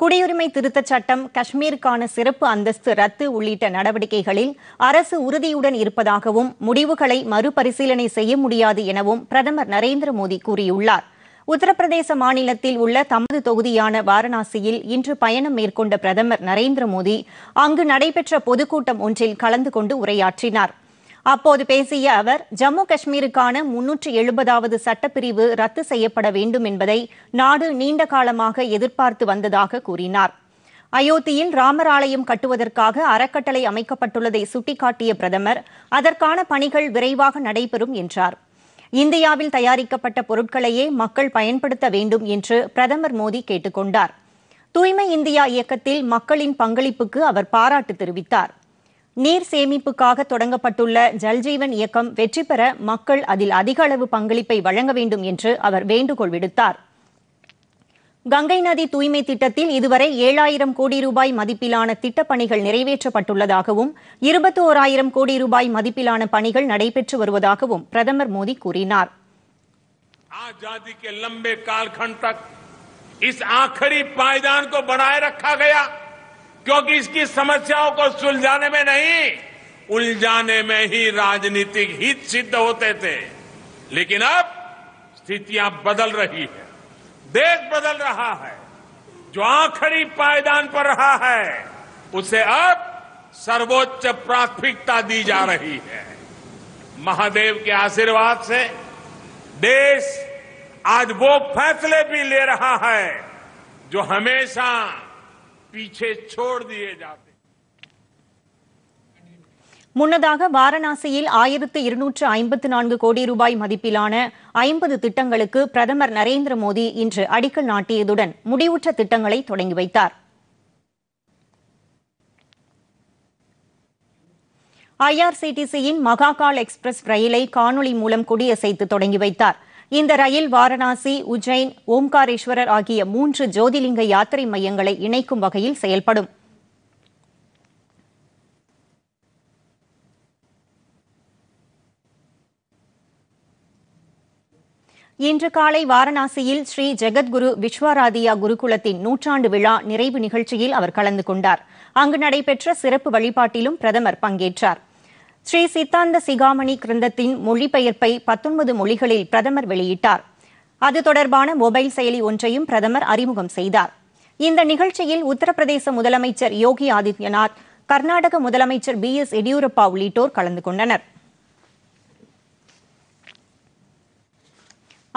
குடியுரிமை திருத்தச் சட்டம் காஷ்மீருக்கான சிறப்பு அந்தஸ்து ரத்து உள்ளிட்ட நடவடிக்கைகளில் அரசு உறுதியுடன் இருப்பதாகவும் முடிவுகளை மறுபரிசீலனை செய்ய முடியாது எனவும் பிரதமர் நரேந்திர மோடி கூறியுள்ளார் உத்தரப்பிரதேச மாநிலத்தில் உள்ள தமது தொகுதியான வாரணாசியில் இன்று பயணம் மேற்கொண்ட பிரதமர் நரேந்திர மோடி அங்கு நடைபெற்ற பொதுக்கூட்டம் ஒன்றில் கலந்து கொண்டு உரையாற்றினாா் அப்போது பேசிய அவர் ஜம்மு காஷ்மீருக்கான முன்னூற்று எழுபதாவது சட்டப்பிரிவு ரத்து செய்யப்பட வேண்டும் என்பதை நாடு நீண்ட காலமாக எதிர்பார்த்து வந்ததாக கூறினார் அயோத்தியில் ராமர் ஆலயம் கட்டுவதற்காக அறக்கட்டளை அமைக்கப்பட்டுள்ளதை சுட்டிக்காட்டிய பிரதமர் அதற்கான பணிகள் விரைவாக நடைபெறும் என்றார் இந்தியாவில் தயாரிக்கப்பட்ட பொருட்களையே மக்கள் பயன்படுத்த வேண்டும் என்று பிரதமர் மோடி கொண்டார் தூய்மை இந்தியா இயக்கத்தில் மக்களின் பங்களிப்புக்கு அவர் பாராட்டு தெரிவித்தார் நீர் சேமிப்புக்காக தொடங்கப்பட்டுள்ள ஜல்ஜீவன் இயக்கம் வெற்றி பெற மக்கள் அதில் அதிக அளவு பங்களிப்பை வழங்க வேண்டும் என்று அவர் வேண்டுகோள் விடுத்தார் கங்கை நதி தூய்மை திட்டத்தில் இதுவரை ஏழாயிரம் கோடி ரூபாய் மதிப்பிலான திட்டப்பணிகள் நிறைவேற்றப்பட்டுள்ளதாகவும் இருபத்தி ஓராயிரம் கோடி ரூபாய் மதிப்பிலான பணிகள் நடைபெற்று வருவதாகவும் பிரதமர் மோடி கூறினார் ஆசாதி के लंबे कालखंड तक इस आखिरी पायदान को बनाए रखा गया क्योंकि इसकी समस्याओं को सुलझाने में नहीं उलझाने में ही राजनीतिक हित सिद्ध होते थे लेकिन अब स्थितियां बदल रही है देश बदल रहा है जो आखिरी पायदान पर रहा है उसे अब सर्वोच्च प्राथमिकता दी जा रही है महादेव के आशीर्वाद से देश आज वो फैसले भी ले रहा है जो हमेशा पीछे छोड़ முன்னதாக வாரணாசியில் ஆயிரத்து இருநூற்று ஐம்பத்து நான்கு கோடி ரூபாய் மதிப்பிலான ஐம்பது திட்டங்களுக்கு பிரதமர் நரேந்திர மோடி இன்று அடிக்கல் நாட்டியதுடன் முடிவுற்ற திட்டங்களை தொடங்கி வைத்தார் ஐஆர்சிடிசியின் மகாகால் எக்ஸ்பிரஸ் ரயிலை காணொலி மூலம் கொடியசைத்து தொடங்கி வைத்தார் இந்த ரயில் வாரணாசி உஜ்ஜைன் ஓம்காரேஸ்வரர் ஆகிய மூன்று ஜோதிலிங்க யாத்திரை மையங்களை இணைக்கும் வகையில் செயல்படும் இன்று காலை வாரணாசியில் ஸ்ரீ ஜெகத்குரு விஸ்வாராதியா குருகுலத்தின் நூற்றாண்டு விழா நிறைவு நிகழ்ச்சியில் அவர் கலந்து கொண்டார் அங்கு நடைபெற்ற சிறப்பு வழிபாட்டிலும் பிரதமர் பங்கேற்றார் ஸ்ரீ சித்தாந்த சிகாமணி கிருந்தத்தின் மொழிபெயர்ப்பை பத்தொன்பது மொழிகளில் பிரதமர் வெளியிட்டார் அது தொடர்பான மொபைல் செயலி ஒன்றையும் பிரதமர் அறிமுகம் செய்தார் இந்த நிகழ்ச்சியில் உத்தரப்பிரதேச முதலமைச்சர் யோகி ஆதித்யநாத் கர்நாடக முதலமைச்சர் பி எஸ் எடியூரப்பா உள்ளிட்டோர் கலந்து கொண்டனர்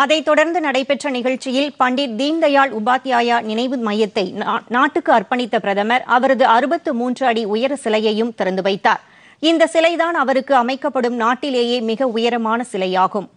அதைத் தொடர்ந்து நடைபெற்ற நிகழ்ச்சியில் பண்டிட் தீன்தயாள் உபாத்யாயா நினைவு மையத்தை நாட்டுக்கு அர்ப்பணித்த பிரதமர் அவரது அறுபத்து மூன்று அடி உயர சிலையையும் திறந்து வைத்தார் இந்த சிலைதான் அவருக்கு அமைக்கப்படும் நாட்டிலேயே மிக உயரமான சிலையாகும்